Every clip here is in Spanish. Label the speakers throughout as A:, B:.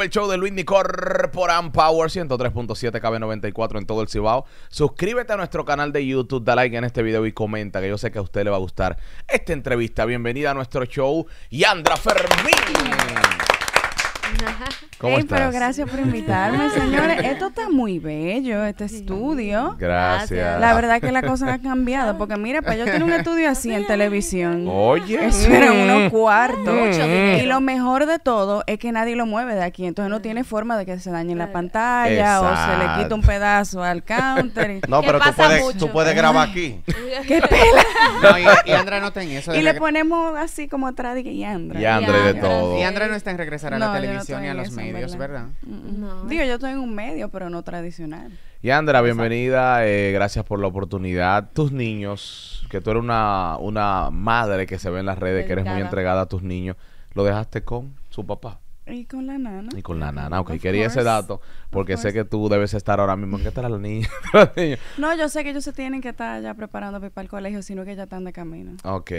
A: el show de Luis Nicor por Power 103.7 KB94 en todo el Cibao. Suscríbete a nuestro canal de YouTube, da like en este video y comenta que yo sé que a usted le va a gustar esta entrevista. Bienvenida a nuestro show, Yandra Fermín. ¿Cómo pero
B: gracias por invitarme, señores. Esto está muy bello, este estudio. Gracias. La verdad que la cosa ha cambiado, porque mira, pues yo tengo un estudio así en televisión. Oye. Eso era unos mm. cuartos. Mm. Y lo mejor de todo es que nadie lo mueve de aquí, entonces no mm. tiene forma de que se dañe la pantalla o se le quite un pedazo al counter. No, pero tú puedes, tú puedes grabar aquí. ¡Qué pela! No, y, no está en eso. Y le ponemos así como atrás de y Andra. Y Andra de todo.
A: Y
C: Andra no está en regresar a la televisión a los medios,
B: ¿verdad? Digo, yo estoy en un medio, pero no tradicional.
A: Y Andra, bienvenida, eh, gracias por la oportunidad. Tus niños, que tú eres una, madre que se ve en las redes, que eres muy entregada a tus niños, ¿lo dejaste con su papá?
B: Y con la nana. Y con la nana, ok. Quería ese
A: dato porque sé que tú debes estar ahora mismo. ¿En qué a la niña?
B: no, yo sé que ellos se tienen que estar ya preparando para el colegio, sino que ya están de camino. Ok.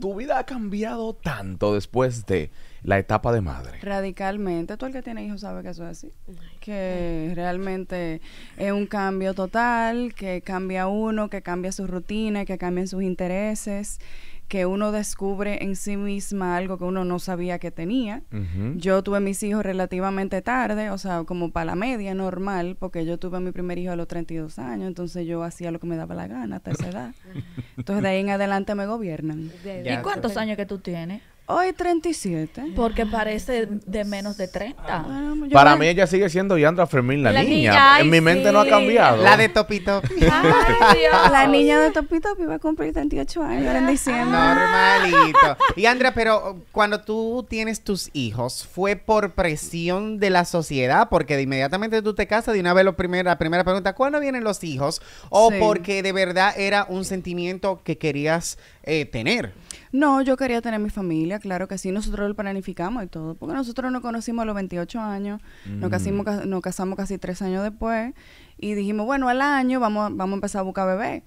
B: ¿Tu vida ha cambiado tanto
A: después de la etapa de madre?
B: Radicalmente. Tú el que tiene hijos sabe que eso es así. Que realmente es un cambio total, que cambia uno, que cambia sus rutina, que cambian sus intereses que uno descubre en sí misma algo que uno no sabía que tenía. Yo tuve mis hijos relativamente tarde, o sea, como para la media normal, porque yo tuve a mi primer hijo a los 32 años, entonces yo hacía lo que me daba la gana hasta esa edad. Entonces de ahí en adelante me gobiernan. ¿Y cuántos años que tú tienes? Hoy 37. Porque parece de menos de 30.
A: Para mí ella sigue siendo Yandra Fermín, la, niña. en mi mente no ha cambiado. La de
B: Topito. la niña de Topito iba a cumplir 38 años en ah, diciembre.
C: Normalito. Yandra, pero oh, cuando tú tienes tus hijos, ¿fue por presión de la sociedad? Porque de inmediatamente tú te casas, de una vez lo primera, la primera pregunta, ¿cuándo vienen los hijos? ¿O porque de verdad era un sentimiento que querías eh, tener.
B: No, yo quería tener mi familia, claro que sí, nosotros lo planificamos y todo, porque nosotros nos conocimos a los 28 años, nos, casamos casi tres años después y dijimos, bueno, al año vamos, vamos a empezar a buscar bebé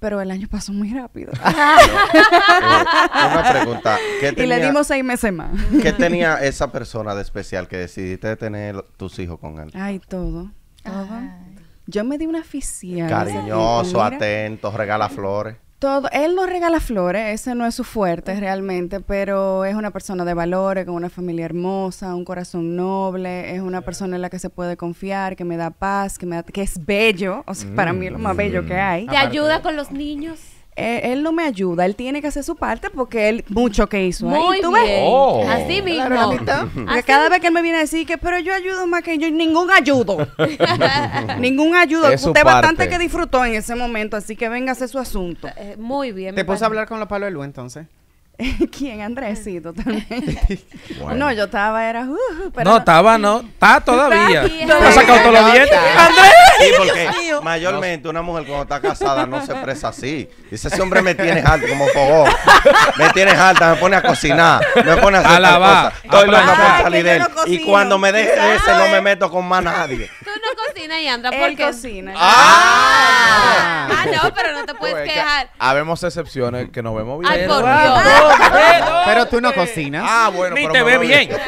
B: pero el año pasó muy rápido. Una
D: pregunta. y le dimos seis
B: meses más. ¿Qué tenía
D: esa persona de especial que decidiste tener tus hijos con él?
B: Ay, todo. Yo me di una afición. Cariñoso, atento,
D: regala flores
B: él no regala flores, ese no es su fuerte realmente, pero es una persona de valores, con una familia hermosa, un corazón noble, es una persona en la que se puede confiar, que me da paz, que, me da, que es bello, o para mí es lo más bello que mm. hay. ¿Te ayuda
E: con los niños?
B: Eh, él, no me ayuda, él tiene que hacer su parte porque él mucho que hizo. ¿eh? Muy oh. Así mismo. Cada vez que él me viene a decir que, pero yo ayudo más que yo, ningún ayudo.
E: ningún ayudo. Usted bastante que
B: disfrutó en ese momento, así que venga a hacer su asunto. Eh, muy bien. ¿Te puedes hablar con la palos de luz entonces? ¿Quién? Andresito también. No, yo estaba, era. Uh, uh, pero no, estaba, no. Está todavía. No ha sacado todos los dientes. ¡Andrés! Sí, porque mayormente
D: una mujer cuando está casada no se expresa así. Dice: Ese hombre me tiene alta como fogón. Me tiene alta, me pone a cocinar. Me pone a hacer a lavar. Estoy salir Y cuando me deje ese, no me meto con más
A: nadie
E: y Andra porque... cocina. ¡Ah! ah no, pero no te puedes pues quejar.
A: habemos excepciones que nos vemos bien. Ah, pero tú no cocinas. Ah, bueno. Ni pero te ve bien.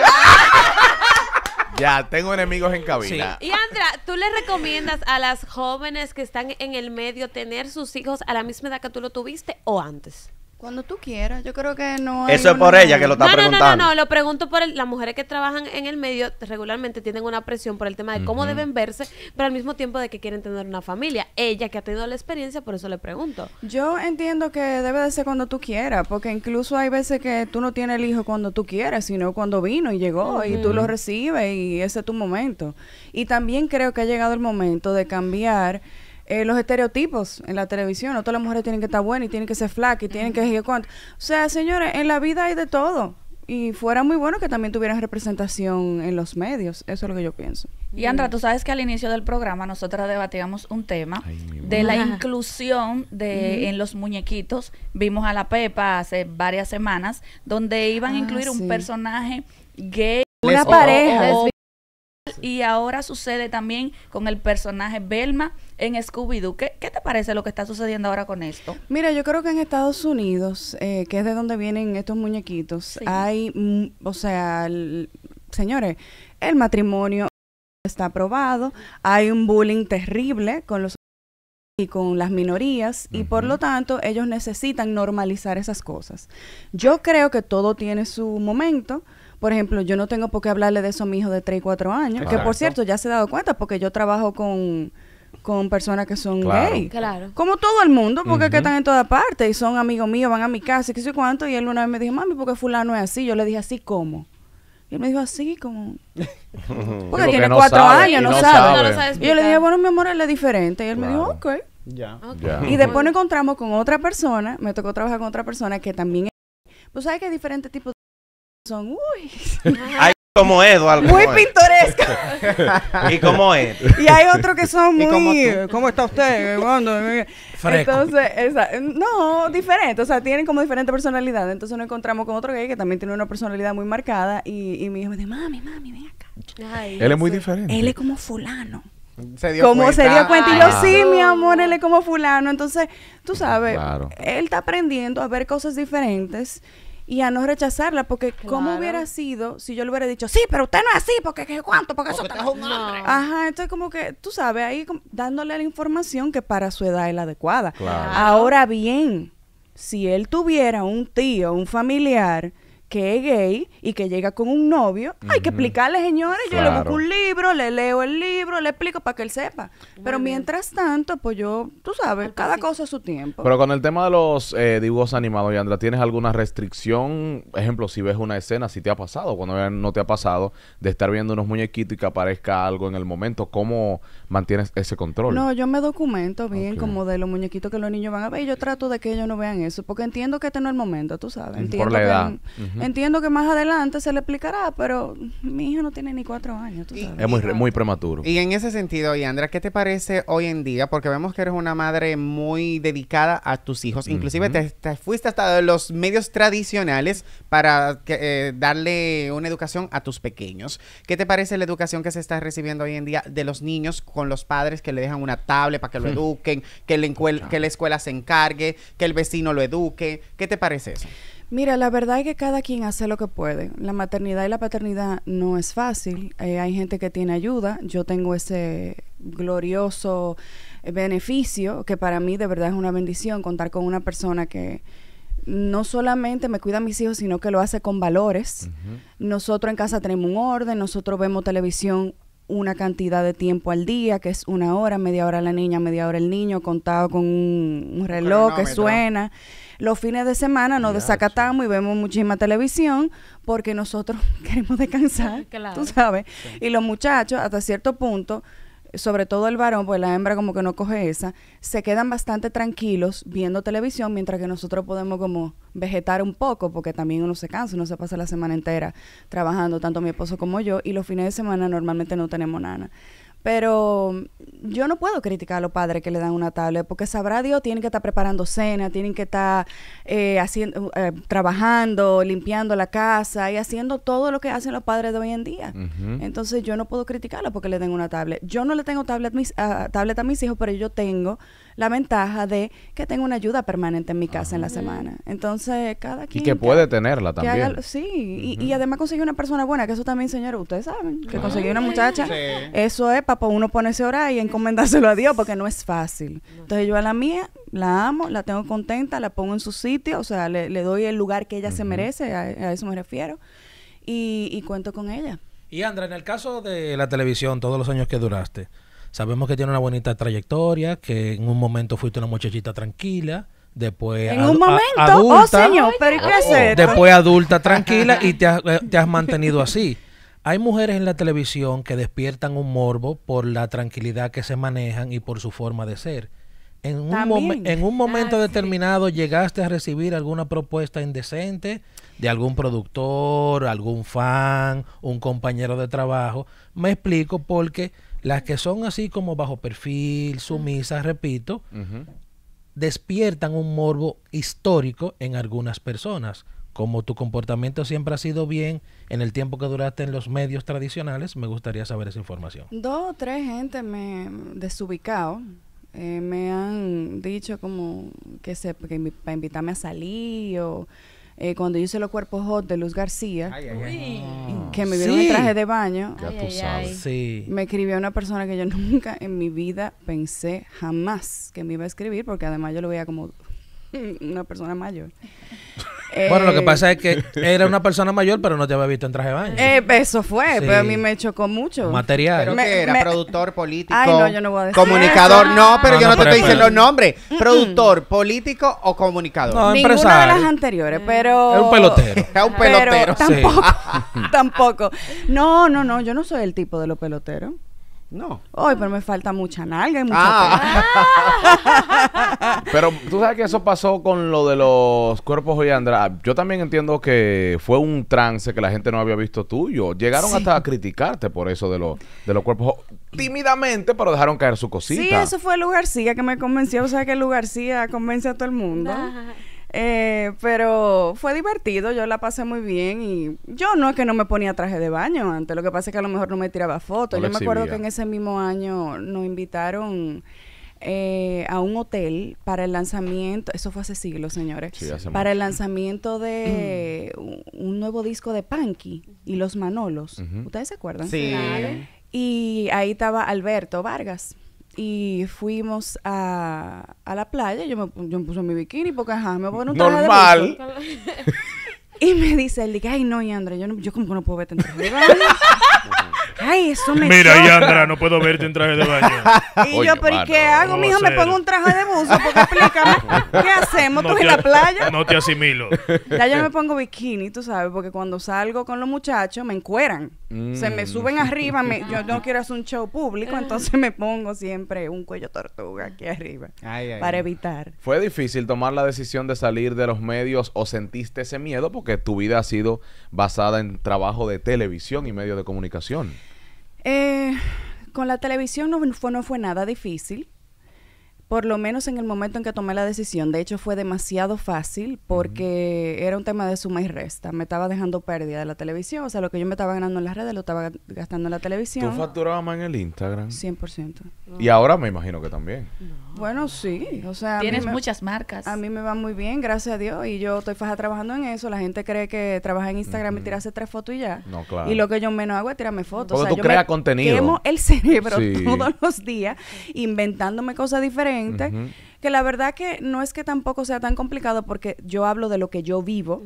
A: Ya, tengo enemigos en cabina.
E: Y Andra, ¿tú le recomiendas a las jóvenes que están en el medio tener sus hijos a la misma edad que tú lo tuviste o antes? Cuando tú quieras, yo creo que no. Eso es por ella que lo está preguntando. No, no, no, lo pregunto por las mujeres que trabajan en el medio regularmente tienen una presión por el tema de cómo deben verse, pero al mismo tiempo de que quieren tener una familia. Ella que ha tenido la experiencia, por eso le pregunto.
B: Yo entiendo que debe de ser cuando tú quieras, porque incluso hay veces que tú no tienes el hijo cuando tú quieras, sino cuando vino y llegó y tú lo recibes y ese es tu momento. Y también creo que ha llegado el momento de cambiar eh, los estereotipos en la televisión. No todas las mujeres tienen que estar buenas y tienen que ser flacas y tienen que... cuánto. O sea, señores, en la vida hay de todo y fuera muy bueno que también tuvieran representación en los medios. Eso es lo que yo pienso. Y Andra, tú sabes que al inicio del programa nosotros debatíamos un tema de la inclusión de en los muñequitos. Vimos a la Pepa hace varias semanas donde iban a ah, incluir un
E: personaje gay, una pareja. Y ahora sucede también con el personaje Belma en Scooby-Doo. ¿Qué, te parece lo que está sucediendo ahora con esto?
B: Mira, yo creo que en Estados Unidos, eh, que es de donde vienen estos muñequitos, hay, mm, o sea, señores, el matrimonio está aprobado, hay un bullying terrible con los y con las minorías y por lo tanto ellos necesitan normalizar esas cosas. Yo creo que todo tiene su momento, por ejemplo, yo no tengo por qué hablarle de eso a mi hijo de 3 y 4 años, que por cierto ya se ha dado cuenta porque yo trabajo con con personas que son gay. Claro. Como todo el mundo, porque que están en toda parte y son amigos míos, van a mi casa, y qué sé cuánto. Y él una vez me dijo, mami, porque fulano es así. Yo le dije, ¿así cómo? Y él me dijo así, como...
F: Porque tiene 4 años, no, no, sabe.
B: yo le dije, bueno, mi amor, él es diferente. Y él me dijo, ok. Ya. Y después nos encontramos con otra persona, me tocó trabajar con otra persona que también es... Pues sabes que hay diferentes tipos de son, uy.
F: Hay como es, Muy pintoresca. ¿Y como es? Y hay otros que son muy. Cómo,
B: está usted? Eh, entonces, no, diferente. O sea, tienen como diferente personalidad. Entonces nos encontramos con otro gay que también tiene una personalidad muy marcada. Y, y mi hijo me dice, mami, mami, ven acá. él es muy diferente. Él es como fulano. Se dio como se dio cuenta y yo sí, mi amor, él es como fulano. Entonces, tú sabes, él está aprendiendo a ver cosas diferentes y a no rechazarla, porque ¿cómo hubiera sido si yo le hubiera dicho, sí, pero usted no es así, porque ¿qué, cuánto? Porque, eso es un Ajá, entonces como que, tú sabes, ahí dándole la información que para su edad es la adecuada. Ahora bien, si él tuviera un tío, un familiar que es gay y que llega con un novio, hay que explicarle, señores. Yo le busco un libro, le leo el libro, le explico para que él sepa. Pero mientras tanto, pues yo, tú sabes, cada cosa a su tiempo. Pero
A: con el tema de los eh, dibujos animados, Yandra, ¿tienes alguna restricción? Ejemplo, si ves una escena, si te ha pasado, cuando no te ha pasado, de estar viendo unos muñequitos y que aparezca algo en el momento, ¿cómo mantienes ese control? No,
B: yo me documento bien como de los muñequitos que los niños van a ver y yo trato de que ellos no vean eso, porque entiendo que este no es el momento, tú sabes. Entiendo Por la edad. Que, Entiendo que más adelante se le explicará, pero mi hijo no tiene ni cuatro años. Tú sabes. Es muy,
A: muy prematuro.
C: Y en ese sentido, Yandra, ¿qué te parece hoy en día? Porque vemos que eres una madre muy dedicada a tus hijos. Inclusive te, fuiste hasta los medios tradicionales para eh, darle una educación a tus pequeños. ¿Qué te parece la educación que se está recibiendo hoy en día de los niños con los padres que le dejan una tablet para que lo hmm. eduquen, que, que la escuela se encargue, que el vecino lo eduque? ¿Qué te parece eso?
B: Mira, la verdad es que cada quien hace lo que puede. La maternidad y la paternidad no es fácil. Eh, hay gente que tiene ayuda. Yo tengo ese glorioso eh, beneficio que para mí de verdad es una bendición contar con una persona que no solamente me cuida a mis hijos, sino que lo hace con valores. Nosotros en casa tenemos un orden, nosotros vemos televisión una cantidad de tiempo al día, que es una hora, media hora la niña, media hora el niño, contado con un, reloj que suena los fines de semana nos desacatamos y vemos muchísima televisión porque nosotros queremos descansar, tú sabes. Y los muchachos, hasta cierto punto, sobre todo el varón, pues la hembra como que no coge esa, se quedan bastante tranquilos viendo televisión, mientras que nosotros podemos como vegetar un poco, porque también uno se cansa, uno se pasa la semana entera trabajando, tanto mi esposo como yo, y los fines de semana normalmente no tenemos nada. Pero mm, yo no puedo criticar a los padres que le dan una tablet, porque sabrá Dios, tienen que estar preparando cena, tienen que estar eh, haciendo, eh, trabajando, limpiando la casa y haciendo todo lo que hacen los padres de hoy en día. Entonces yo no puedo criticarlo porque le den una tablet. Yo no le tengo tablet, mis, ah, tablet a mis hijos, pero yo tengo la ventaja de que tengo una ayuda permanente en mi casa en la semana. Entonces, cada quien... Y que
A: puede tenerla también.
B: sí, y, además conseguí una persona buena, que eso también, señores, ustedes saben, que conseguí una muchacha, eso es para uno ponerse a orar y encomendárselo a Dios, porque no es fácil. Entonces yo a la mía la amo, la tengo contenta, la pongo en su sitio, o sea, le, doy el lugar que ella se merece, a, eso me refiero, y, y cuento con ella.
F: Y Andra, en el caso de la televisión, todos los años que duraste, Sabemos que tiene una bonita trayectoria, que en un momento fuiste una muchachita tranquila, después en oh, adulta, oh, señor, pero ¿qué oh, después adulta tranquila y eh, te has, mantenido así. Hay mujeres en la televisión que despiertan un morbo por la tranquilidad que se manejan y por su forma de ser. En un, momento ah, determinado llegaste a recibir alguna propuesta indecente de algún productor, algún fan, un compañero de trabajo. Me explico porque las que son así como bajo perfil, sumisas, repito, despiertan un morbo histórico en algunas personas. Como tu comportamiento siempre ha sido bien en el tiempo que duraste en los medios tradicionales, me gustaría saber esa información.
B: Dos o tres gente me desubicado eh, me han dicho como que se que para invitarme a salir o eh, cuando yo hice los cuerpos hot de Luz García, que me vieron el traje de baño, me escribió una persona que yo nunca en mi vida pensé jamás que me iba a escribir, porque además yo lo veía como una persona mayor
F: bueno, lo que eh, pasa es que era una persona mayor, pero no te había visto en traje de baño. Eh, eso fue, pero a mí me
B: chocó mucho. Material.
F: Pero era
C: productor, político. no, yo no voy a decir Comunicador, no, pero yo no, te estoy diciendo los nombres. Mm, mm. Productor,
B: político o comunicador. No, Ninguna de las anteriores, mm. pero. Es un pelotero. Es un pelotero. sí. Tampoco. tampoco. No, no, no, yo no soy el tipo de los peloteros. No. Ay, pero me falta mucha nalga y mucha ah. Pero tú
A: sabes que eso pasó con lo de los cuerpos Hoy Andrea. Ah, yo también entiendo que fue un trance que la gente no había visto tuyo. Llegaron hasta a criticarte por eso de, lo, de los cuerpos
B: tímidamente, pero dejaron
A: caer su cosita. Sí, eso
B: fue el Lugarcía que me convenció. O sea que el Lugarcía convence a todo el mundo. Eh, pero fue divertido, yo la pasé muy bien y yo no es que no me ponía traje de baño antes, lo que pasa es que a lo mejor no me tiraba fotos. yo me acuerdo que en ese mismo año nos invitaron eh, a un hotel para el lanzamiento, eso fue hace siglos, señores, para el lanzamiento de un nuevo disco de Panky y Los Manolos. ¿Ustedes se acuerdan? Sí. Y ahí estaba Alberto Vargas y fuimos a, a la playa. Yo me, yo me puse mi bikini porque, ajá, me voy a un traje Normal. y me dice él, ay, no, Yandra, yo, no, yo como que no puedo verte en traje de baño. ay, eso me Mira, Yandra,
A: no puedo
F: verte en traje de baño. y yo, ¿pero qué hago, mijo? Me pongo un
B: traje de buzo porque explícame. ¿Qué hacemos? ¿Tú en la playa? No
F: te asimilo. Ya yo me
B: pongo bikini, tú sabes, porque cuando salgo con los muchachos me encueran. Se me mm. suben arriba, me, yo no quiero hacer un show público, eh. entonces me pongo siempre un cuello tortuga aquí arriba para evitar.
A: ¿Fue difícil tomar la decisión de salir de los medios o sentiste ese miedo porque tu vida ha sido basada en trabajo de televisión y medios de comunicación?
B: Eh, con la televisión no fue, no fue nada difícil por lo menos en el momento en que tomé la decisión. De hecho, fue demasiado fácil porque era un tema de suma y resta. Me estaba dejando pérdida de la televisión. O sea, lo que yo me estaba ganando en las redes lo estaba gastando en la televisión. ¿Tú
A: facturabas más en el Instagram? 100%. Y ahora me imagino que también.
B: Bueno, sí. O sea... Tienes muchas marcas. A mí me va muy bien, gracias a Dios. Y yo estoy faja trabajando en eso. La gente cree que trabaja en Instagram y tirarse tres fotos y ya. No, claro. Y lo que yo menos hago es tirarme fotos. o sea, tú yo creas contenido. Quemo el cerebro todos los días inventándome cosas diferentes que la verdad que no es que tampoco sea tan complicado porque yo hablo de lo que yo vivo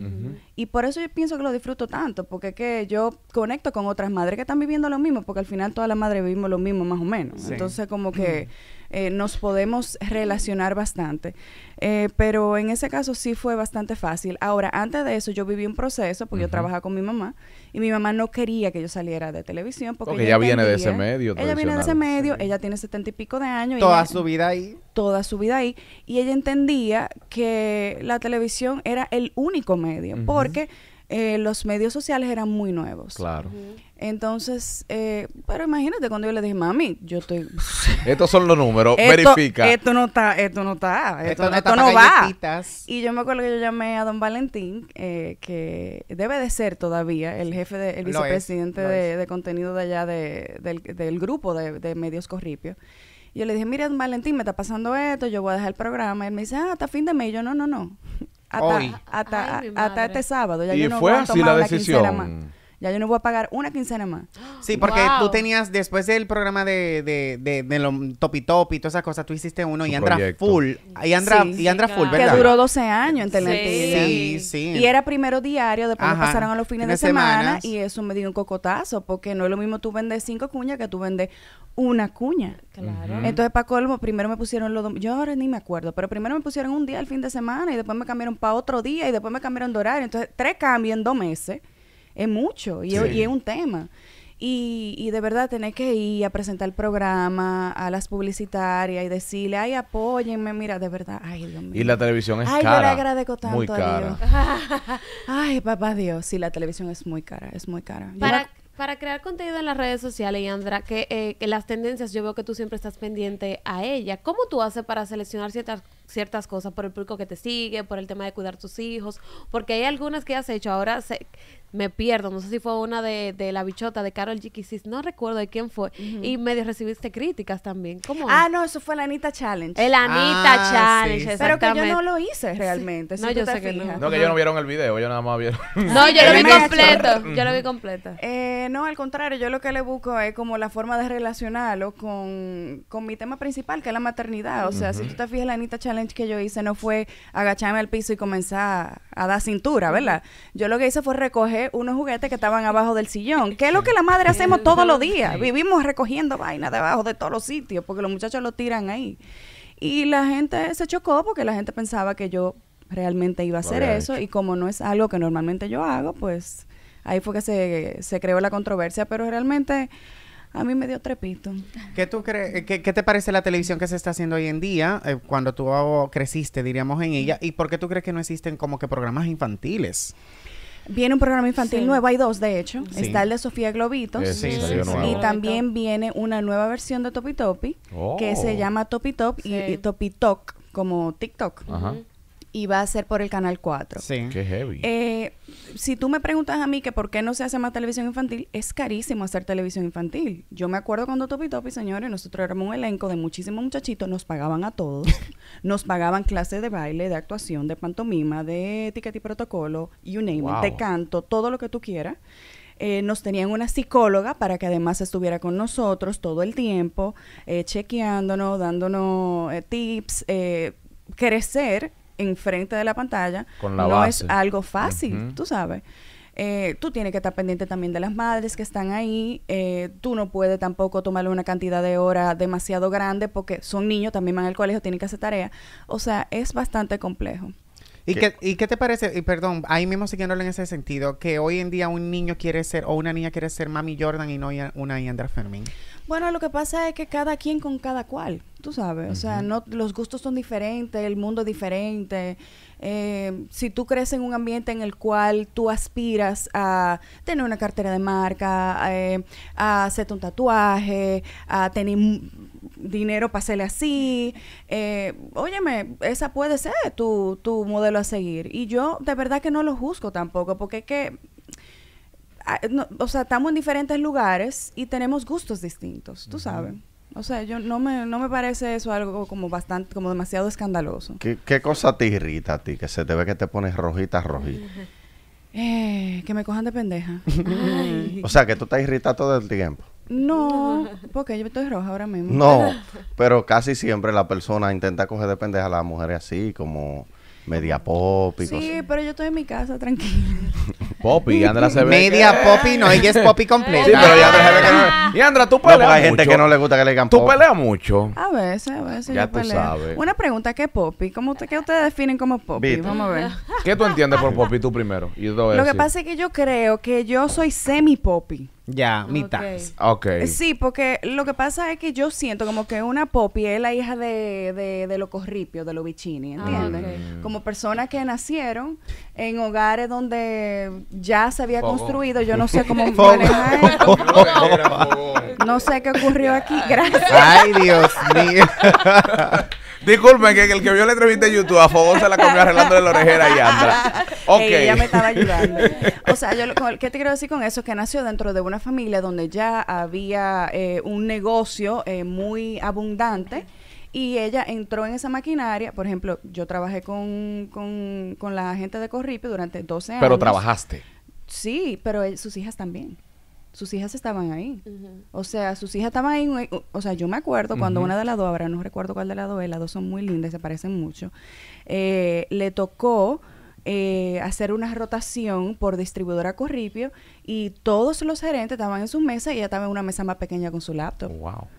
B: y por eso yo pienso que lo disfruto tanto, porque es que yo conecto con otras madres que están viviendo lo mismo, porque al final todas las madres vivimos lo mismo más o menos. Entonces como que... Eh, nos podemos relacionar bastante. Eh, pero en ese caso sí fue bastante fácil. Ahora, antes de eso yo viví un proceso, porque yo trabajaba con mi mamá, y mi mamá no quería que yo saliera de televisión. Porque ella, viene de ese medio. Ella viene de ese medio, ella tiene setenta y pico de años. Toda y su vida ahí. Toda su vida ahí. Y ella entendía que la televisión era el único medio, porque eh, los medios sociales eran muy nuevos. Claro. Entonces, eh, pero imagínate cuando yo le dije, mami, yo estoy... Estos son los números, verifica. Esto no está, esto no está, esto, no, va. Y yo me acuerdo que yo llamé a don Valentín, eh, que debe de ser todavía el jefe, de, el vicepresidente de, contenido de allá de, del, grupo de, medios corripios. Y yo le dije, mira, Valentín, me está pasando esto, yo voy a dejar el programa. él me dice, ah, hasta fin de mes. Y yo, no, no, no hasta, Hoy. hasta, Ay, hasta este sábado. Ya y yo no fue así la decisión ya yo no voy a pagar una quincena más. Sí, porque tú
C: tenías, después del programa de, de, de, de los Topi y todas esas cosas, tú hiciste uno y Andra Full. Y Andra, y Andra Full, ¿verdad? Que duró
B: 12 años en Sí, sí. Y era primero diario, después pasaron a los fines de semana y eso me dio un cocotazo, porque no es lo mismo tú vendes cinco cuñas que tú vendes una cuña.
E: Claro. Entonces,
B: para colmo, primero me pusieron los... Yo ahora ni me acuerdo, pero primero me pusieron un día el fin de semana y después me cambiaron para otro día y después me cambiaron de horario. Entonces, tres cambios en dos meses es mucho y, es, un tema. Y, de verdad tener que ir a presentar el programa a las publicitarias y decirle, ay, apóyenme, mira, de verdad, ay, Dios
A: mío. Y la televisión es cara. Ay, agradezco tanto muy cara.
B: ay, papá Dios, sí, la televisión es muy cara, es muy cara. Para,
E: para crear contenido en las redes sociales, Yandra, que, eh, que, las tendencias, yo veo que tú siempre estás pendiente a ella. ¿Cómo tú haces para seleccionar ciertas ciertas cosas, por el público que te sigue, por el tema de cuidar tus hijos, porque hay algunas que has hecho, ahora se, me pierdo, no sé si fue una de, la bichota de Carol G. no recuerdo de quién fue, y medio recibiste críticas también. ¿Cómo? Ah, no, eso fue la Anita Challenge.
B: El Anita ah, Challenge, Pero que yo no lo hice realmente. No, yo sé que no. no. que ellos
A: no vieron el video, ellos nada más vieron. No, mm. yo lo vi completo,
B: yo lo vi completo. no, al contrario, yo lo que le busco es como la forma de relacionarlo con, mi tema principal, que es la maternidad. O sea, si tú te fijas, la Anita Challenge que yo hice no fue agacharme al piso y comenzar a, dar cintura, ¿verdad? Yo lo que hice fue recoger unos juguetes que estaban abajo del sillón, que es lo que la madre hacemos todos los días. Vivimos recogiendo vainas debajo de todos los sitios porque los muchachos lo tiran ahí. Y la gente se chocó porque la gente pensaba que yo realmente iba a hacer eso y como no es algo que normalmente yo hago, pues ahí fue que se creó la controversia, pero realmente a mí me dio trepito.
C: ¿Qué, tú crees, eh, qué, te parece la televisión que se está haciendo hoy en día, eh, cuando tú creciste, diríamos, en ella? ¿Y por qué tú crees que no existen como que programas infantiles?
B: Viene un programa infantil nuevo, hay dos de hecho. Está el de Sofía Globitos. Sí, y también viene una nueva versión de Topi Topi que se oh. llama Topi Top y, Topi Talk, como TikTok. Ajá y va a ser por el Canal 4.
C: Sí. Qué heavy.
B: Eh, si tú me preguntas a mí que por qué no se hace más televisión infantil, es carísimo hacer televisión infantil. Yo me acuerdo cuando Topi Topi, señores, nosotros éramos un elenco de muchísimos muchachitos, nos pagaban a todos, nos pagaban clases de baile, de actuación, de pantomima, de etiqueta y protocolo, you name it, de canto, todo lo que tú quieras. Eh, nos tenían una psicóloga para que además estuviera con nosotros todo el tiempo, eh, chequeándonos, dándonos eh, tips, crecer enfrente de la pantalla no es algo fácil, tú sabes. Eh, tú tienes que estar pendiente también de las madres que están ahí. Eh, tú no puedes tampoco tomarle una cantidad de horas demasiado grande porque son niños, también van al colegio, tienen que hacer tarea. O sea, es bastante complejo.
C: ¿Y qué, ¿Y qué te parece? Y perdón, ahí mismo siguiéndolo en ese sentido, que hoy en día un niño quiere ser o una niña quiere ser Mami Jordan y no una Yandra Fermín.
B: Bueno, lo que pasa es que cada quien con cada cual, tú sabes, o sea, no, los gustos son diferentes, el mundo es diferente. Eh, si tú crees en un ambiente en el cual tú aspiras a tener una cartera de marca, eh, a hacerte un tatuaje, a tener dinero para así. Eh, óyeme, esa puede ser tu, modelo a seguir. Y yo de verdad que no lo juzgo tampoco, porque es que ah, o sea, estamos en diferentes lugares y tenemos gustos distintos, tú sabes. O sea, yo no me, no me parece eso algo como bastante, como demasiado escandaloso.
D: ¿Qué, cosa te irrita a ti? Que se te ve que te pones rojita, rojita.
B: Eh, que me cojan de pendeja. o
D: sea, que tú estás irritado todo el tiempo.
B: No, porque yo estoy roja ahora mismo. No,
D: pero casi siempre la persona intenta coger de pendeja a las mujeres así, como media pop y
B: Sí, pero yo estoy en mi casa, tranquila.
D: Poppy, Andra se ve.
A: Media que... Poppy, no, ella es Poppy
B: completa. Sí, pero Yandra que
A: no. tú peleas. No, hay gente
D: que no le gusta que le digan
A: Tú peleas mucho. A
B: veces, a veces. Ya yo tú peleo. sabes. Una pregunta: ¿qué es ¿Cómo ¿Qué ustedes definen como Poppy? Vamos a ver.
A: ¿Qué tú entiendes por Poppy tú primero? Lo que pasa
B: es que yo creo que yo soy semi-Poppy.
A: Ya, mitad. Ok. Sí,
B: porque lo que pasa es que yo siento como que una popi es la hija de, de, de los de los bichini, ah, ¿entiendes? Como personas que nacieron en hogares donde ya se había construido, yo no sé cómo manejar. no sé qué ocurrió aquí, gracias. Ay,
A: Dios mío. Disculpen que el que vio la entrevista de YouTube a Fogón se la comió de la orejera y anda.
B: Ella me estaba ayudando. O sea, yo, ¿qué te quiero decir con eso? Que nació dentro de una familia donde ya había eh, un negocio eh, muy abundante y ella entró en esa maquinaria. Por ejemplo, yo trabajé con, con, con la gente de Corripe durante 12 años. Pero trabajaste. Sí, pero eh, sus hijas también sus hijas estaban ahí. O sea, sus hijas estaban ahí. O sea, yo me acuerdo cuando una de las dos, ahora no recuerdo cuál de las dos, las dos son muy lindas, se parecen mucho, le tocó eh, hacer una rotación por distribuidora Corripio y todos los gerentes estaban en sus mesas y ella estaba en una mesa más pequeña con su laptop.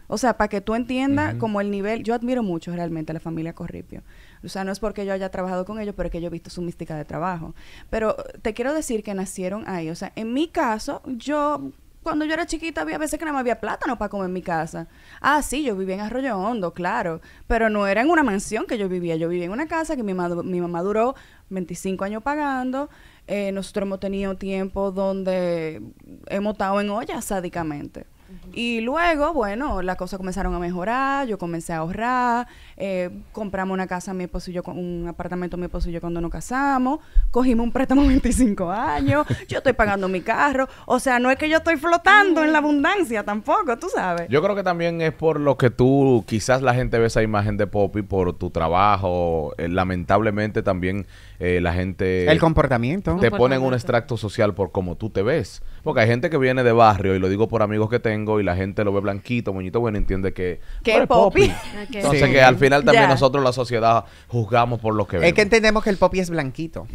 B: O sea, para que tú entiendas como el nivel, yo admiro mucho realmente a la familia Corripio. O sea, no es porque yo haya trabajado con ellos, pero es que yo he visto su mística de trabajo. Pero te quiero decir que nacieron ahí. O sea, en mi caso, yo cuando yo era chiquita había veces que no me había plátano para comer en mi casa. Ah, sí, yo vivía en Arroyo Hondo, claro, pero no era en una mansión que yo vivía, yo vivía en una casa que mi, mi mamá duró 25 años pagando. Eh, nosotros hemos tenido tiempo donde hemos estado en olla sádicamente. Y luego, bueno, las cosas comenzaron a mejorar, yo comencé a ahorrar, eh, compramos una casa mi esposo y yo, un apartamento mi esposo y yo cuando nos casamos, cogimos un préstamo de 25 años, yo estoy pagando mi carro, o sea, no es que yo estoy flotando en la abundancia tampoco, tú sabes.
A: Yo creo que también es por lo que tú, quizás la gente ve esa imagen de Poppy por tu trabajo, eh, lamentablemente también eh, la gente... El
C: comportamiento. Te ponen un
A: extracto social por cómo tú te ves, porque hay gente que viene de barrio, y lo digo por amigos que tengan y la gente lo ve blanquito, moñito bueno, entiende que... Que el popi. Entonces que al final también nosotros la sociedad juzgamos por lo que vemos. Es que
C: entendemos que el popi es blanquito.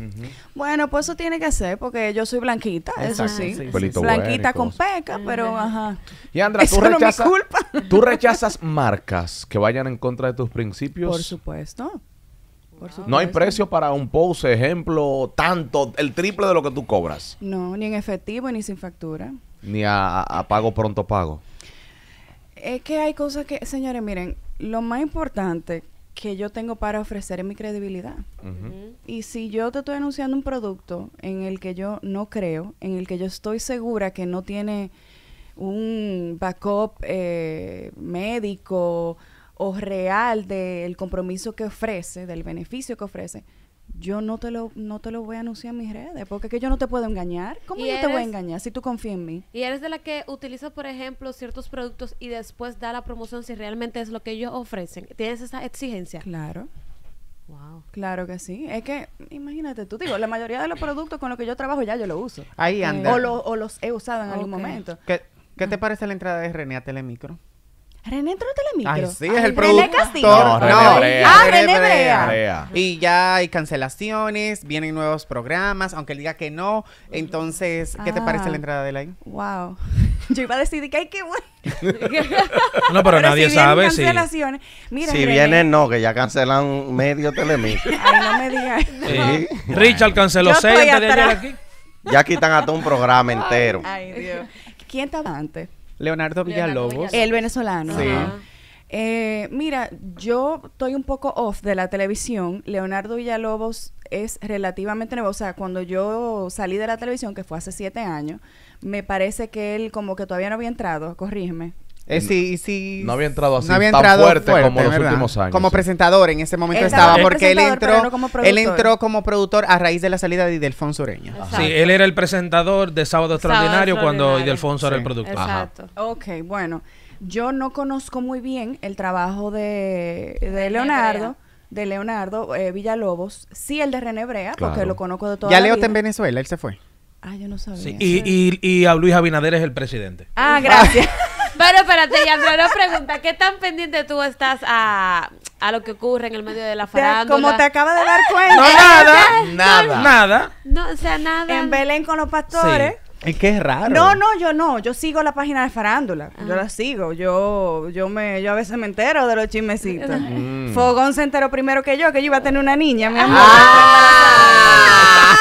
B: Bueno, pues eso tiene que ser porque yo soy blanquita, eso sí. blanquita con peca, ah, pero ajá.
A: Y Andra, ¿tú, rechazas, ¿tú rechazas marcas que vayan en contra de tus principios? Por
B: supuesto. No hay precio
A: para un post, ejemplo, tanto, el triple de lo que tú cobras.
B: No, ni en efectivo ni sin factura
A: ni a, pago pronto pago?
B: Es que hay cosas que, señores, miren, lo más importante que yo tengo para ofrecer es mi credibilidad. Y si yo te estoy anunciando un producto en el que yo no creo, en el que yo estoy segura que no tiene un backup eh, médico o real del compromiso que ofrece, del beneficio que ofrece, yo no te lo no te lo voy a anunciar en mis redes porque que yo no te puedo engañar cómo yo te voy a engañar si tú confías en mí
E: y eres de la que utiliza por ejemplo ciertos productos y después da la promoción si realmente es lo que ellos ofrecen tienes esa exigencia claro Wow. Claro que
B: sí. Es que, imagínate tú, digo, la mayoría de los productos con los que yo trabajo ya yo los uso. Ahí eh, anda. o, o, los he usado en algún momento.
C: ¿Qué, te ah. parece la entrada de René a Telemicro?
B: René entró a Telemicro. Ay, sí, es el René Castillo. No, no. Ah, Brea. Ah, René Brea. Y
C: ya hay cancelaciones, vienen nuevos programas, aunque él diga que no. Entonces, ¿qué te parece la ah. entrada de Elaine?
B: Wow. Yo iba a decir que hay que bueno. no, pero, nadie sabe si. Mira, si vienen,
D: no, que ya cancelan medio Telemicro.
B: Ay, no me digas.
D: Richard canceló seis antes de aquí. Ya quitan hasta un programa entero.
B: Ay, Dios. ¿Quién estaba antes?
C: Leonardo
D: Villalobos. El venezolano. Sí.
B: Eh, mira, yo estoy un poco off de la televisión. Leonardo Villalobos es relativamente nuevo. O sea, cuando yo salí de la televisión, que fue hace siete años, me parece que él como que todavía no había entrado, corrígeme. Eh, sí, sí. No había entrado así tan fuerte,
C: como los últimos años. Como presentador en ese momento estaba, porque él entró, como entró como productor a raíz de la salida de Idelfonso Ureña. Sí, él
F: era el presentador de Sábado, Extraordinario, cuando Idelfonso era el productor. Exacto.
B: Ok, bueno. Yo no conozco muy bien el trabajo de, Leonardo de Leonardo eh, Villalobos, sí el de René Brea, porque lo conozco de toda Ya Leo en
F: Venezuela, él se fue.
B: Ah, yo no sabía. Y,
E: y,
F: y, a Luis Abinader es el presidente.
E: Ah, gracias. Pero espérate, no no pregunta. ¿Qué tan pendiente tú estás a, a lo que ocurre en el medio de la farándula? Como te acaba de dar cuenta. No,
B: nada.
F: Nada. Nada.
E: No, o sea, nada. En Belén con los pastores.
F: Es que
C: es raro. No,
B: no, yo no. Yo sigo la página de farándula. Yo ah. la sigo. Yo, yo me, yo a veces me entero de los chismecitos. Mm. Fogón se enteró primero que yo que yo iba a tener una niña, mi amor. Ah.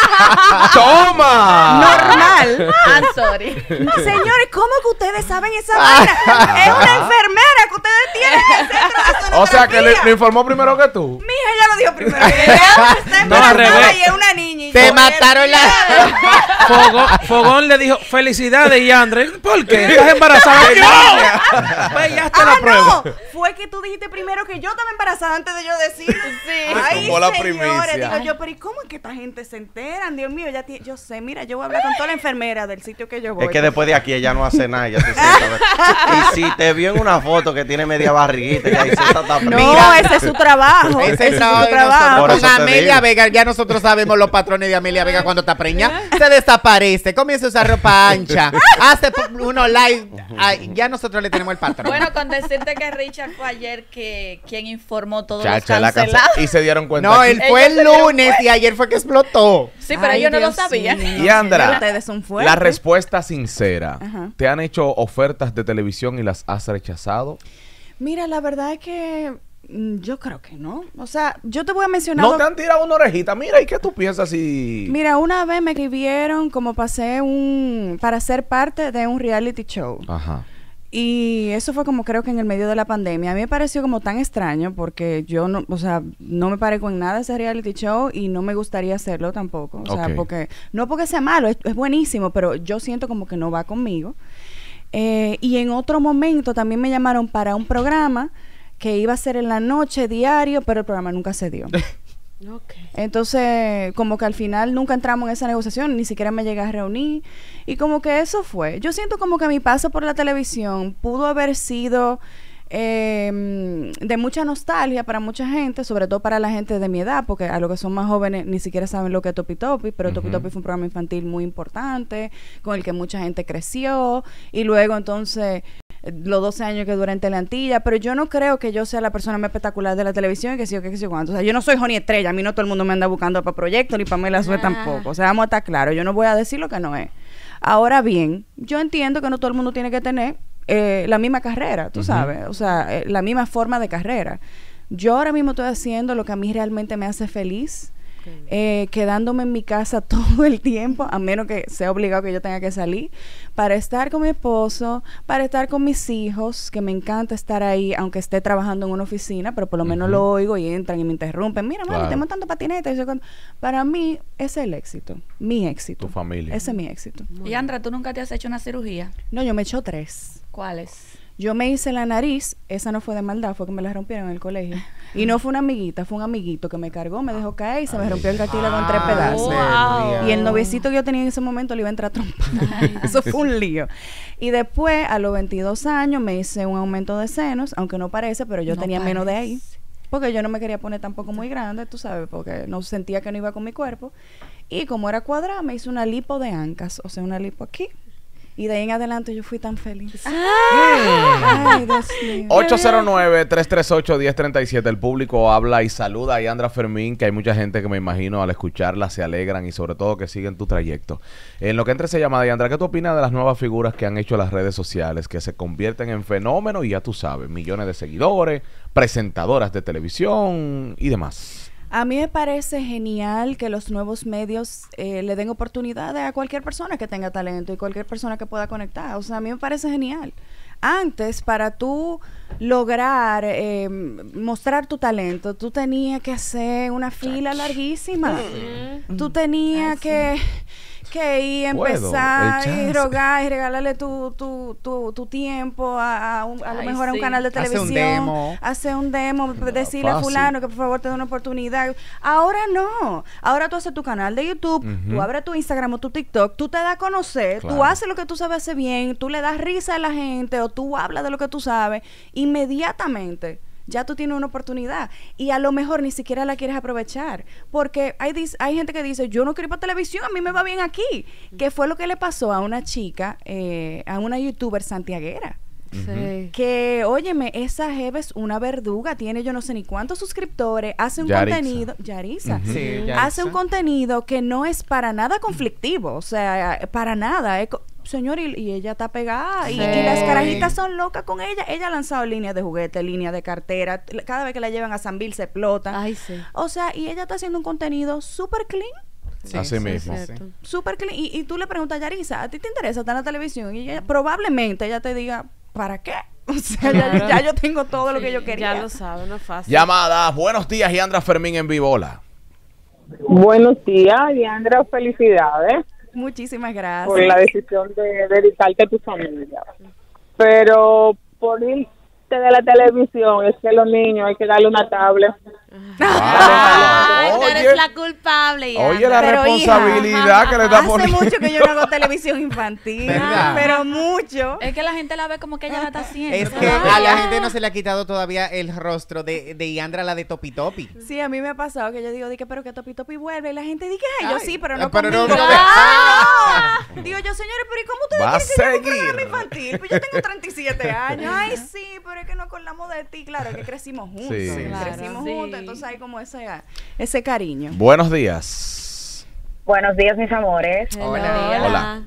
E: ¡Toma! Normal. I'm sorry. señores,
B: ¿cómo que ustedes saben esa vaina? es una enfermera que ustedes tienen en el centro de O sea, que le,
A: informó primero que tú. Mija,
B: ella lo dijo primero
A: que
B: no, al revés. Y es una te mataron la.
A: Fogón, le dijo,
F: felicidades, Yandra. ¿Por qué? ¿Estás embarazada? ¡No!
B: Pues ya la ah, prueba. No. Fue que tú dijiste primero que yo estaba embarazada antes de yo decir. Sí. Ay, señores. Digo yo, pero ¿y cómo es que esta gente se enteran? Dios mío, ya yo sé, mira, yo voy a hablar con toda la enfermera del sitio que yo voy. Es que después
D: de aquí ella no hace nada, ya y si te vio en una foto que tiene media barriguita, ya ahí se está No, ese es su trabajo. Ese, es su trabajo. Con media
C: Vega ya nosotros sabemos los patrones de Amelia Vega cuando está preña. Se desaparece, comienza a usar ropa ancha, hace uno live. ya nosotros le tenemos el patrón. Bueno,
B: con decirte que Richard fue ayer que quien informó todo el y se dieron cuenta. No, él fue el lunes y
C: ayer fue que explotó.
B: Sí, pero yo no lo sabía. Y Andra, la
A: respuesta sincera. ¿Te han hecho ofertas de televisión y las has rechazado?
B: Mira, la verdad es que Mm, yo creo que no. O sea, yo te voy a mencionar. No te han tirado
A: una orejita. Mira, ¿y qué tú piensas si.?
B: Mira, una vez me escribieron como pasé un. para ser parte de un reality show. Ajá. Y eso fue como creo que en el medio de la pandemia. A mí me pareció como tan extraño porque yo no, o sea, no me parezco en nada ese reality show y no me gustaría hacerlo tampoco. O sea, porque, no porque sea malo, es, buenísimo, pero yo siento como que no va conmigo. Eh, y en otro momento también me llamaron para un programa que iba a ser en la noche diario, pero el programa nunca se dio. Entonces, como que al final nunca entramos en esa negociación, ni siquiera me llegué a reunir. Y como que eso fue. Yo siento como que mi paso por la televisión pudo haber sido em, de mucha nostalgia para mucha gente, sobre todo para la gente de mi edad, porque a los que son más jóvenes ni siquiera saben lo que es Topi Topi, pero Topi Topi fue un programa infantil muy importante, con el que mucha gente creció. Y luego entonces los 12 años que duré en Teleantilla, pero yo no creo que yo sea la persona más espectacular de la televisión y que sí que, que cuánto. O sea, yo no soy Joni Estrella, a mí no todo el mundo me anda buscando para proyectos ni para mí la ah. tampoco. O sea, vamos a estar claros, yo no voy a decir lo que no es. Ahora bien, yo entiendo que no todo el mundo tiene que tener eh, la misma carrera, tú sabes, o sea, eh, la misma forma de carrera. Yo ahora mismo estoy haciendo lo que a mí realmente me hace feliz eh, quedándome en mi casa todo el tiempo, a menos que sea obligado que yo tenga que salir, para estar con mi esposo, para estar con mis hijos, que me encanta estar ahí, aunque esté trabajando en una oficina, pero por lo menos lo oigo y entran y me interrumpen. Mira, mami, claro. te montando patineta. para mí, ese es el éxito, mi éxito. Tu familia. Ese es mi éxito. y Andra, ¿tú nunca te has hecho una cirugía? No, yo me he hecho tres. ¿Cuáles? Yo me hice la nariz, esa no fue de maldad, fue que me la rompieron en el colegio. Y no fue una amiguita, fue un amiguito que me cargó, me dejó caer y se me rompió el cartílago en tres pedazos. Y el noviecito que yo tenía en ese momento le iba a entrar a
E: Eso fue un
B: lío. Y después, a los 22 años, me hice un aumento de senos, aunque no parece, pero yo tenía menos de ahí. Porque yo no me quería poner tampoco muy grande, tú sabes, porque no sentía que no iba con mi cuerpo. Y como era cuadrada, me hice una lipo de ancas, o sea, una lipo aquí, y de ahí en adelante yo fui tan feliz.
A: 809-338-1037. Ah. El público habla y saluda a Yandra Fermín, que hay mucha gente que me imagino al escucharla se alegran y sobre todo que siguen tu trayecto. En lo que entre se llamada, Yandra, ¿qué tú opinas de las nuevas figuras que han hecho las redes sociales, que se convierten en fenómenos y ya tú sabes, millones de seguidores, presentadoras de televisión y demás?
B: A mí me parece genial que los nuevos medios eh, le den oportunidades a cualquier persona que tenga talento y cualquier persona que pueda conectar. O sea, a mí me parece genial. Antes, para tú lograr em, mostrar tu talento, tú tenías que hacer una fila larguísima. Mm. Tú tenías que que y empezar y rogar y regalarle tu, tu, tiempo a, lo mejor a un canal de televisión. hacer un demo. decirle a fulano que por favor te dé una oportunidad. Ahora no. Ahora tú haces tu canal de YouTube, tú abres tu Instagram o tu TikTok, tú te das a conocer, tú haces lo que tú sabes hacer bien, tú le das risa a la gente o tú hablas de lo que tú sabes. Inmediatamente ya tú tienes una oportunidad y a lo mejor ni siquiera la quieres aprovechar. Porque hay, hay gente que dice, yo no quiero ir para televisión, a mí me va bien aquí. Que fue lo que le pasó a una chica, eh, a una youtuber santiaguera. Sí. Que, óyeme, esa jeva es una verduga, tiene yo no sé ni cuántos suscriptores, hace un contenido, Yarisa, hace un contenido que no es para nada conflictivo, o sea, para nada, señor, y, ella está pegada. Y, las carajitas son locas con ella. Ella ha lanzado líneas de juguete, líneas de cartera. Cada vez que la llevan a San se explota. O sea, y ella está haciendo un contenido súper clean.
E: Sí,
A: Así mismo.
B: Súper clean. Y, tú le preguntas a Yarisa, ¿a ti te interesa estar en la televisión? Y probablemente ella te diga, ¿para qué? O sea, ya, yo tengo todo lo que yo quería. Ya lo sabe, no es fácil.
A: Llamadas. Buenos días, Yandra Fermín en Vivola.
C: Buenos días, Yandra. Felicidades.
B: Muchísimas gracias. Por la decisión de
C: dedicarte a tu familia. Pero por irte de la televisión, es que los niños hay que darle una tabla
E: Ay, oye, eres la
B: culpable. Oye, la
A: responsabilidad que le damos. por. Hace mucho
B: que yo no hago televisión infantil. Pero mucho. Es que la gente la ve como que ella la está haciendo. Es ah, que
C: a la gente no se le ha quitado todavía el rostro de, de Yandra, la de Topi Topi.
B: Sí, a mí me ha pasado que yo digo, dije, pero que Topi Topi vuelve. Y la gente dice, Ay, yo sí, pero no pero conmigo. No, ah. Digo yo, señores, pero ¿y cómo ustedes quieren seguir? que yo un programa infantil? Pues yo tengo 37 años. Ay, sí, pero es que no colamos de ti. Claro, que crecimos juntos. Sí. crecimos juntos entonces hay como ese, ese cariño. Buenos días. Buenos días, mis amores. Hola.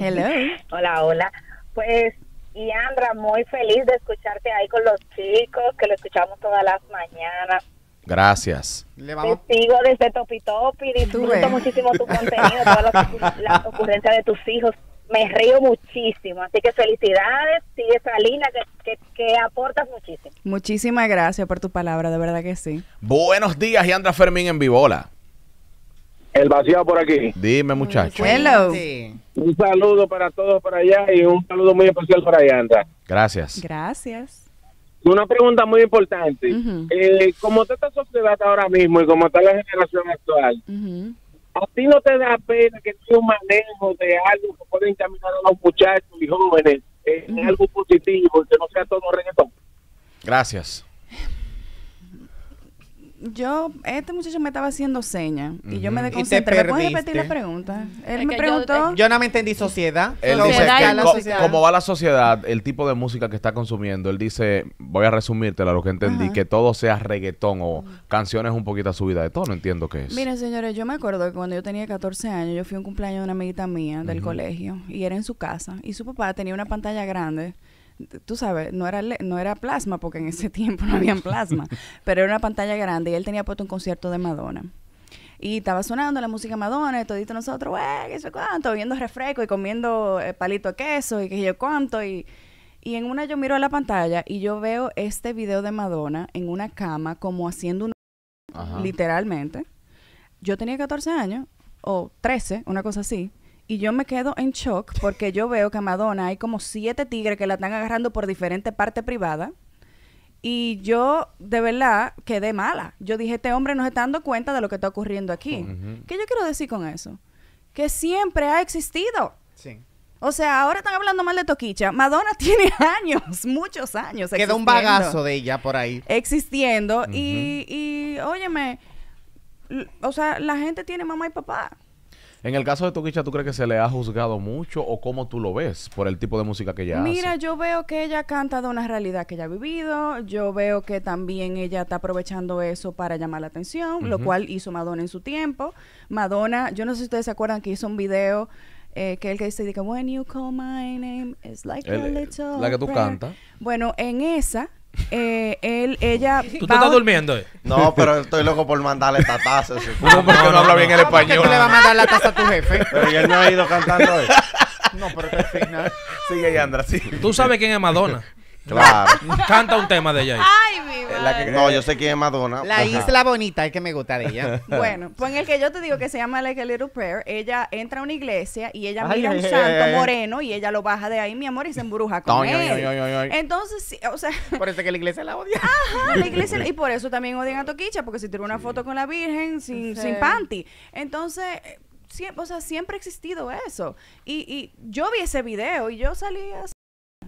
B: Hola. Hola, hola. Pues, Yandra, muy feliz de escucharte ahí con los chicos, que lo escuchamos todas las mañanas.
A: Gracias.
B: Te sigo desde Topi Topi, disfruto muchísimo tu contenido, todas las, las de tus hijos, me río muchísimo. Así que felicidades, sigue Salina, que, que, que, aportas muchísimo. Muchísimas gracias por tu palabra, de verdad que sí.
A: Buenos días, Yandra Fermín en Vivola. El vacío por aquí. Dime, muchacho. Hello. Un saludo para todos por allá y un saludo muy especial para Yandra. Gracias.
B: Gracias.
A: Una pregunta muy importante. ¿Cómo eh, como está esta sociedad ahora mismo y como está la generación
F: actual, ¿A ti no te da pena que sea un manejo de algo que puede
A: encaminar a los muchachos y jóvenes en algo positivo y que no sea todo reggaetón? Gracias
B: yo, este muchacho me estaba haciendo señas y yo me desconcentré. ¿Me puedes repetir la pregunta? Él me preguntó. Yo, no me entendí sociedad. Él la sociedad. como
A: va la sociedad, el tipo de música que está consumiendo, él dice, voy a resumirte lo que entendí, que todo sea reggaetón o canciones un poquito a subida de no entiendo qué es. Miren,
B: señores, yo me acuerdo que cuando yo tenía 14 años, yo fui a un cumpleaños de una amiguita mía del colegio y era en su casa y su papá tenía una pantalla grande tú sabes, no era, no era plasma, porque en ese tiempo no había plasma, pero era una pantalla grande y él tenía puesto un concierto de Madonna. Y estaba sonando la música Madonna, y todito nosotros, güey, qué sé cuánto, viendo refresco y comiendo eh, palito de queso y qué yo cuánto. Y, y en una yo miro a la pantalla y yo veo este video de Madonna en una cama como haciendo un... Literalmente. Yo tenía 14 años, o 13, una cosa así. Y yo me quedo en shock porque yo veo que a Madonna hay como siete tigres que la están agarrando por diferente parte privada. Y yo de verdad quedé mala. Yo dije, este hombre no se está dando cuenta de lo que está ocurriendo aquí. ¿Qué yo quiero decir con eso? Que siempre ha existido. Sí. O sea, ahora están hablando mal de Toquicha. Madonna tiene años, muchos años. quedó un bagazo
A: de ella por ahí.
B: Existiendo. y, y, óyeme, o sea, la gente tiene mamá y papá.
A: En el caso de Toquicha, ¿tú crees que se le ha juzgado mucho o cómo tú lo ves por el tipo de música que ella hace? Mira,
B: yo veo que ella canta de una realidad que ella ha vivido. Yo veo que también ella está aprovechando eso para llamar la atención, lo cual hizo Madonna en su tiempo. Madonna, yo no sé si ustedes se acuerdan que hizo un video eh, que el que dice, que, when you call my name, it's like a eh, little La que tú cantas. Bueno, en esa eh, él, ella. ¿Tú te estás durmiendo?
D: No, pero estoy loco por mandarle esta taza. No, porque no, habla
F: bien el español. ¿Por qué
B: le va a mandar la taza a tu jefe? Pero ya no ha
F: ido cantando. Eso. no, pero que al final. Sigue, Yandra, sí. ¿Tú sabes quién es Madonna? Claro.
D: Canta un tema de ella. Ay, mi eh, madre. no, yo sé quién es Madonna. La isla
C: bonita es que me gusta de ella.
D: Bueno,
B: pues en el que yo te digo que se llama Like a Little Prayer, ella entra a una iglesia y ella mira un santo moreno y ella lo baja de ahí, mi amor, y se embruja con él. Entonces, o sea, Por que
C: la iglesia la odia.
B: ajá, la iglesia, y por eso también odian a Toquicha, porque si tiró una foto con la Virgen sin, panty. Entonces, eh, o sea, siempre ha existido eso. Y, y yo vi ese video y yo salí así.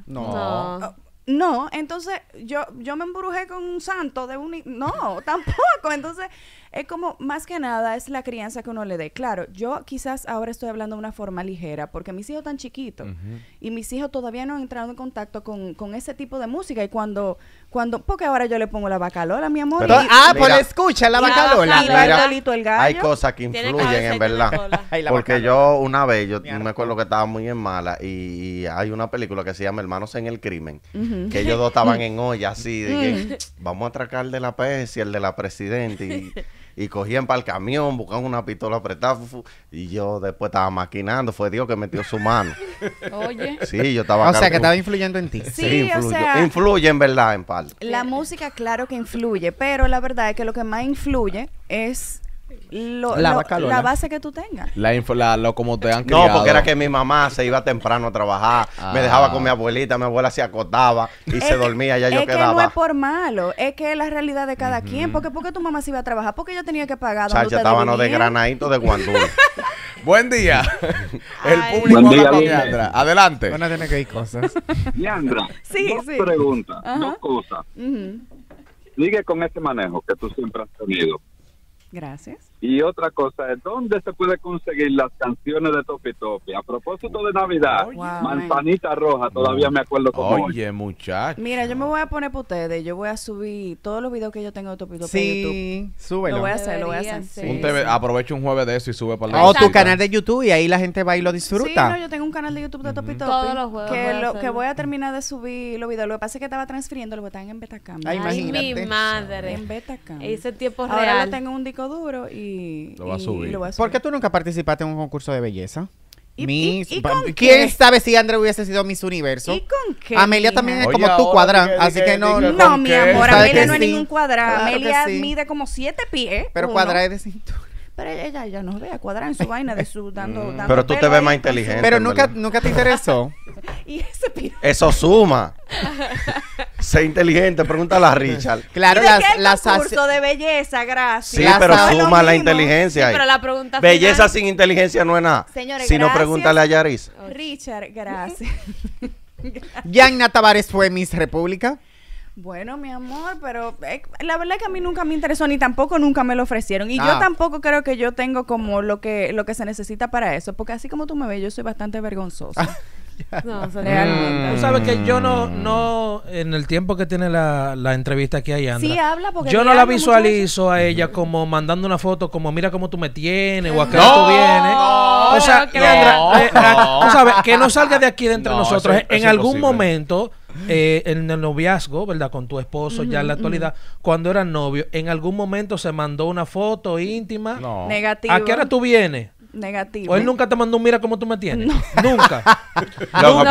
C: No. No.
B: No, entonces yo, yo me embrujé con un santo de un... No, tampoco. Entonces es como, más que nada, es la crianza que uno le dé. Claro, yo quizás ahora estoy hablando de una forma ligera, porque mis hijos están chiquitos y mis hijos todavía no han entrado en contacto con, con, ese tipo de música. Y cuando, cuando, porque ahora yo le pongo la bacalola, mi amor. ah, pues escucha la bacalola. Hay
D: cosas que influyen, en verdad. porque yo una vez, yo me acuerdo que estaba muy en mala y, hay una película que se llama Hermanos en el Crimen.
E: Que ellos dos estaban
D: en olla así, de vamos a atracar el de la PS y el de la Presidenta, Y, cogían para el camión, buscaban una pistola apretada. y yo después estaba maquinando. Fue Dios que metió su mano.
B: Oye.
A: Sí, yo estaba. O sea, que estaba
D: influyendo en ti. Sí, influye influye en verdad, en parte.
B: La música, claro que influye, pero la verdad es que lo que más influye es la, base que tú tengas.
A: La info, lo como te han No, porque era que mi mamá se iba
D: temprano a trabajar, me ah. dejaba con mi abuelita, mi abuela se acotaba y se dormía, ya yo quedaba. Es que no es
B: por malo, es que es la realidad de cada quien. Porque porque tu mamá se iba a trabajar? Porque yo tenía que pagar. Chacha, estábamos de granadito
D: de guandul. Buen día. El público Adelante. bueno, tiene que ir cosas.
A: Leandra, dos preguntas, dos cosas. Sigue con este manejo que tú siempre has tenido
B: Gracias.
C: Y otra cosa es, ¿dónde se puede conseguir las canciones de Topi Topi? A propósito de Navidad,
A: Manzanita Roja, todavía me acuerdo cómo Oye, muchacho.
B: Mira, yo me voy a poner para ustedes, yo voy a subir todos los videos que yo tengo de Topi Topi sí, Lo voy a hacer, lo voy a hacer. un
A: un jueves de eso y sube para
C: la O tu canal de YouTube y ahí la gente va y lo disfruta. Sí, no,
B: yo tengo un canal de YouTube de Topi Topi. Todos los Que, voy lo, que voy a terminar de subir los videos. Lo que pasa es que estaba transfiriendo, lo que en Betacam. Ay, mi madre. En Betacam. Ese tiempo real. Ahora tengo un disco duro y lo va a subir. ¿Por
C: qué tú nunca participaste en un concurso de belleza? ¿Y, ¿Quién sabe si André hubiese sido Miss Universo? ¿Y con qué? Amelia también es como tu cuadra, así que, no. No,
D: mi amor, Amelia no es ningún cuadra. Amelia mide
B: como siete pies. Pero cuadra es de pero ella, ya nos ve cuadrar en su vaina de su mm. dando, Pero tú te ves más inteligente. Pero nunca, nunca
D: te interesó. Eso suma. sé inteligente, pregúntale a Richard. Claro,
B: las, las de belleza, gracias. Sí, pero suma
D: la
C: inteligencia.
D: la
B: Belleza sin
C: inteligencia no es nada.
B: Señores, si no pregúntale a Yaris. Richard, gracias.
C: Yanna Tavares fue Miss República.
B: Bueno, mi amor, pero eh, la verdad es que a mí nunca me interesó ni tampoco nunca me lo ofrecieron y yo ah. tampoco creo que yo tengo como lo que lo que se necesita para eso, porque así como tú me ves, yo soy bastante vergonzosa.
E: no, mm. Tú sabes que yo no, no,
F: en el tiempo que tiene la, la entrevista que hay sí, habla porque yo no la visualizo a ella como mandando una foto como mira cómo tú me tienes o acá tú vienes. No, o sea, eh, que no salga de aquí de nosotros. Eh, en algún momento eh, en el noviazgo, ¿verdad? Con tu esposo, ya en la actualidad, cuando eran novios, ¿en algún momento se mandó una foto íntima? No. Negativa. ¿A qué hora tú vienes?
B: Negativo. O él
F: nunca te mandó un mira como tú me tienes. No. Nunca. no, tú,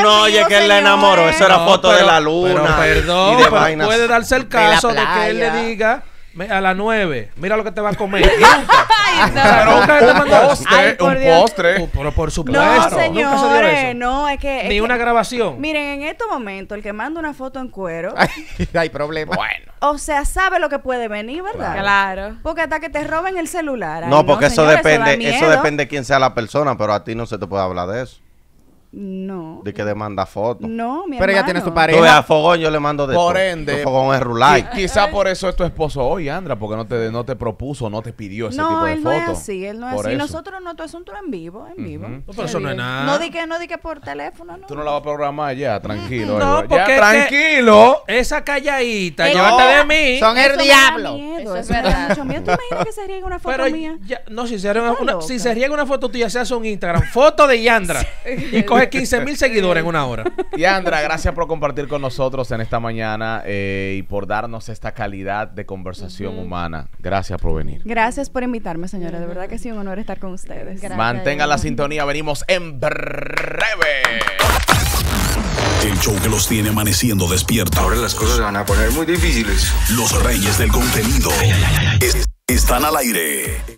F: no oye que él le enamoró. Esa era foto de la luna. perdón, puede darse el caso de que él le diga a las 9, mira lo que te va a comer.
B: Ay, Pero un postre. un postre.
F: Uh, por supuesto. No, señores, no, es que. Ni una grabación.
B: Miren, en este momento el que manda una foto en cuero.
C: hay problema. Bueno.
B: O sea, sabe lo que puede venir, ¿verdad? Claro. Porque hasta que te roben el celular. no, porque eso depende, eso, eso depende
D: de quién sea la persona, pero a ti no se te puede hablar de eso.
B: No.
A: De que demanda fotos.
B: No, mi Pero ella tiene su
A: pareja. Entonces, a Fogón yo le mando de Por ende. Fogón es rulay. Quizá por eso es tu esposo hoy, Andra, porque no te, no te propuso, no te pidió ese tipo de fotos. No, él no es así, él no es así.
B: Nosotros no, asunto es un en vivo, en vivo. no, pero eso no es nada. No di que, no di que por teléfono,
A: no. Tú no la vas a programar ya, tranquilo. no, porque ya, tranquilo. Esa calladita,
B: llévate de mí. Son el diablo. eso es verdad. yo miedo. ¿Tú que se riega
F: una foto pero mía? Ya, no, si se riega una, si se una foto tuya, sea hace un Instagram. Foto de Yandra. y 15 mil seguidores en una hora.
A: Y Andra, gracias por compartir con nosotros en esta mañana eh, y por darnos esta calidad de conversación humana. Gracias por venir.
B: Gracias por invitarme, señora. De verdad que ha sido un honor estar con ustedes. Gracias. Mantenga
A: la sintonía, venimos en breve. El show que los tiene amaneciendo despierta. Ahora las cosas se van a poner muy difíciles. Los reyes del contenido están al
F: aire.